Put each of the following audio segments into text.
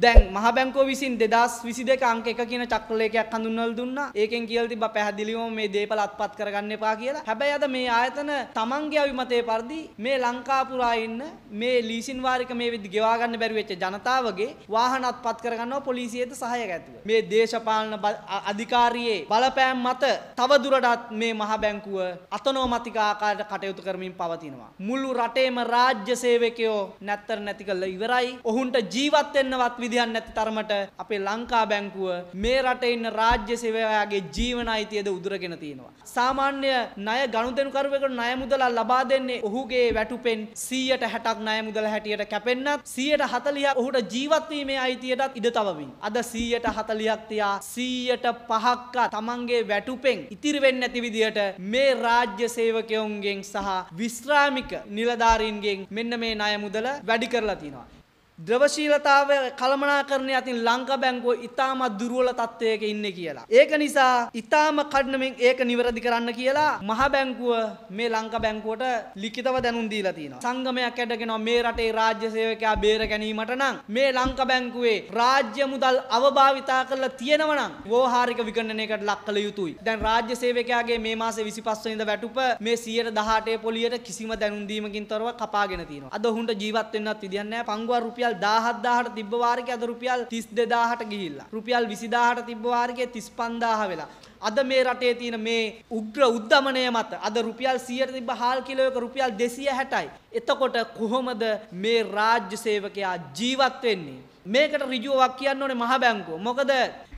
දැන් මහ බැංකුව විසින් 2022 අංක 1 කියන චක්‍රලේඛයක් හඳුන්වලා දුන්නා. ඒකෙන් කියලා තිබ්බා පැහැදිලිවම මේ දේපල අත්පත් කරගන්න එපා කියලා. හැබැයි අද මේ ආයතන තමන්ගේ අවිමතයේ පරිදි මේ ලංකා පුරා ඉන්න මේ ලීසින් වාරික මේ විදිහ ගෙවා ගන්න බැරි වෙච්ච ජනතාවගේ වාහන අත්පත් කරගන්නවා පොලිසියට සහායක ඇතුව. මේ දේශපාලන අධිකාරියේ බලපෑම් මත තව දුරටත් මේ මහ බැංකුව අතනෝමතික ආකාරයට කටයුතු කරමින් පවතිනවා. මුළු රටේම රාජ්‍ය සේවකයෝ නැත්තර නැති කළ ඉවරයි. ඔහුන්ට ජීවත් වෙන්නවත් විදිහක් නැති තරමට අපේ ලංකා බැංකුව මේ රටේ ඉන්න රාජ්‍ය සේවකයාගේ ජීවන අයිතියද උදුරගෙන තියෙනවා. සාමාන්‍ය ණය ගනුදෙනුකරුවෙකුට ණය මුදල ලබා දෙන්නේ ඔහුගේ වැටුපෙන් 160ක් ණය මුදල හැටියට කැපෙන්නත් 140ක් ඔහුට ජීවත් වීමේ අයිතියටත් ඉඩ තවමින් අද 140ක් තියා 105ක්ක තමන්ගේ වැටුපෙන් ඉතිරි වෙන්නේ නැති විදියට මේ රාජ්‍ය සේවකයන්ගෙන් සහ විශ්‍රාමික නිලධාරීන්ගෙන් මෙන්න මේ ණය මුදල වැඩි කරලා තියෙනවා. ද්‍රවශීලතාවය කළමනාකරණය අතින් ලංකා බැංකුව ඉතාමත් දුර්වල තත්ත්වයක ඉන්නේ කියලා. ඒක නිසා ඉතාම කඩනමින් ඒක නිවැරදි කරන්න කියලා මහ බැංකුව මේ ලංකා බැංකුවට ලිඛිතව දැනුම් දීලා තිනවා. සංගමයක් ඇඩගෙනවා මේ රටේ රාජ්‍ය සේවකයා බේර ගැනීමට නම් මේ ලංකා බැංකුවේ රාජ්‍ය මුදල් අවභාවිතා කරලා තියෙනවා නම් ව්‍යවහාරික විකණනයකට ලක් කළ යුතුයි. දැන් රාජ්‍ය සේවකයාගේ මේ මාසේ 25 වෙනිදා වැටුප මේ 118 පොලියට කිසිම දැනුම් දීමකින් තොරව කපාගෙන තිනවා. අද ඔහුන්ට ජීවත් වෙන්නත් විදියක් නැහැ. පංගුවා රුපියල් රුපියල් 17000ට තිබ්බ වාරකේ අද රුපියල් 32000ට ගිහිල්ලා. රුපියල් 20000ට තිබ්බ වාරකේ 35000 වෙලා. අද මේ රටේ තියෙන මේ උග්‍ර උද්දමනය මත අද රුපියල් 100ට තිබ්බ හාල් කිලෝ එක රුපියල් 260යි. එතකොට කොහොමද මේ රාජ්‍ය සේවකයා ජීවත් වෙන්නේ? මේකට ඍජුවක් කියන්න ඕනේ මහ බැංකුව. මොකද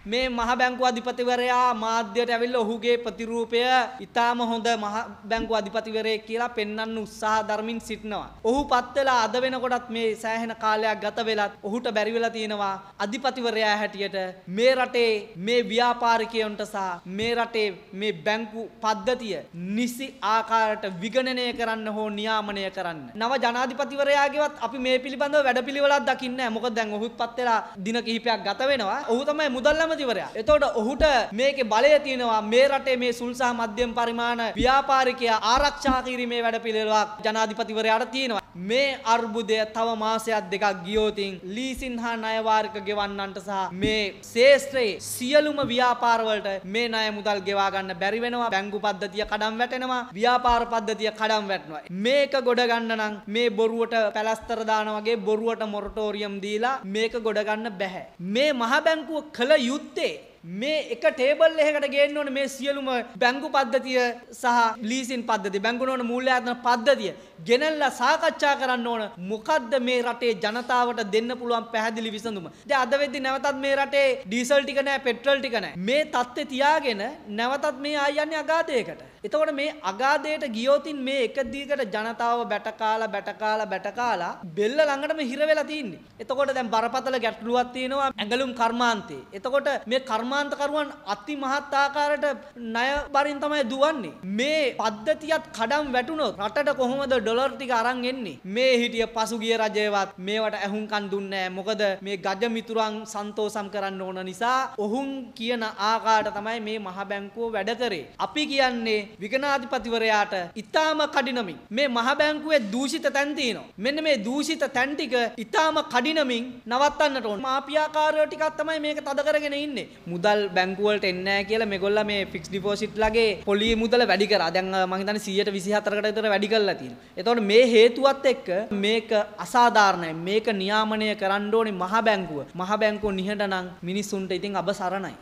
මේ මහ බැංකු අධිපතිවරයා මාධ්‍යයට ඇවිල්ලා ඔහුගේ ප්‍රතිරූපය ඊටාම හොඳ මහ බැංකු අධිපතිවරයෙක් කියලා පෙන්වන්න උත්සාහ දරමින් සිටිනවා. ඔහු පත් වෙලා අද වෙනකොටත් මේ සෑහෙන කාලයක් ගත වෙලත් ඔහුට බැරි වෙලා තියෙනවා අධිපතිවරයා හැටියට මේ රටේ මේ ව්‍යාපාරිකයන්ට සහ මේ රටේ මේ බැංකු පද්ධතිය නිසි ආකාරයට විගණනය කරන්න හෝ නියාමනය කරන්න. නව ජනාධිපතිවරයාගේවත් අපි මේ පිළිබඳව වැඩපිළිවෙලක් දකින්නේ නැහැ. මොකද දැන් ඔහුත් පත් වෙලා දින කිහිපයක් ගත වෙනවා. ඔහු තමයි මුදල්ලම අගමැතිවරයා. එතකොට ඔහුට මේකේ බලය තියෙනවා මේ රටේ මේ සුල් සහ මධ්‍යම පරිමාණ ව්‍යාපාරිකයා ආරක්ෂා කිරීමේ වැඩපිළිවෙලක් ජනාධිපතිවරයාට තියෙනවා. මේ අර්බුදය තව මාසයක් දෙකක් ගියෝතින් ලීසින් හා නයවාර්ක ගෙවන්නන්ට සහ මේ ශේෂත්‍රයේ සියලුම ව්‍යාපාරවලට මේ ණය මුදල් ගෙවා ගන්න බැරි වෙනවා බැංකු පද්ධතිය කඩම් වැටෙනවා ව්‍යාපාර පද්ධතිය කඩම් වැටෙනවා මේක ගොඩ ගන්න නම් මේ බොරුවට පැලස්තර දාන වගේ බොරුවට මොරටෝරියම් දීලා මේක ගොඩ ගන්න බැහැ මේ මහ බැංකුව කළ යුත්තේ මේ එක ටේබල් එකකට ගේන්න ඕන මේ සියලුම බැංකු පද්ධතිය සහ ලීසින් පද්ධතිය බැංකු නෝන මූල්‍යවර්ධන පද්ධතිය ගෙනල්ලා සාකච්ඡා කරන්න ඕන මොකද්ද මේ රටේ ජනතාවට දෙන්න පුළුවන් පැහැදිලි විසඳුම. දැන් අද වෙද්දි නැවතත් මේ රටේ ඩීසල් ටික නැහැ පෙට්‍රල් ටික නැහැ. මේ தත්ත්වේ තියාගෙන නැවතත් මේ ආයන්නේ අගාධයකට එතකොට මේ අගාධයට ගියෝතින් මේ එක දිගට ජනතාව බැටකාලා බැටකාලා බැටකාලා බෙල්ල ළඟටම හිර වෙලා තින්නේ. එතකොට දැන් බරපතල ගැටලුවක් තියෙනවා ඇඟලුම් කර්මාන්තේ. එතකොට මේ කර්මාන්තකරුවන් අතිමහත් ආකාරයට ණය බරින් තමයි දුවන්නේ. මේ පද්ධතියත් කඩම් වැටුණොත් රටට කොහොමද ඩොලර් ටික අරන් එන්නේ? මේ හිටිය පසුගිය රජයවත් මේවට ඇහුම්කන් දුන්නේ මොකද මේ ගජ මිතුරන් සන්තෝසම් කරන්න ඕන නිසා ඔහුන් කියන ආකාරයට තමයි මේ මහ බැංකුව වැඩ කරේ. අපි කියන්නේ විගනාධිපතිවරයාට ඉතාම කඩිනමින් මේ මහ බැංකුවේ දූෂිත තැන් තියෙනවා. මෙන්න මේ දූෂිත තැන් ටික ඉතාම කඩිනමින් නවත්තන්නට ඕන. මාපියාකාරයෝ ටිකක් තමයි මේක තද කරගෙන ඉන්නේ. මුදල් බැංකුව වලට එන්නේ නැහැ කියලා මේගොල්ලෝ මේ ෆික්ස් ඩිපොසිට් ලගේ පොලිය මුදල වැඩි කරා. දැන් මම හිතන්නේ 124කට විතර වැඩි කරලා තියෙනවා. එතකොට මේ හේතුවත් එක්ක මේක අසාධාරණයි. මේක නියාමනය කරන්න ඕනේ මහ බැංකුව. මහ බැංකුව නිහඬ නම් මිනිසුන්ට ඉතින් අබ සරණයි.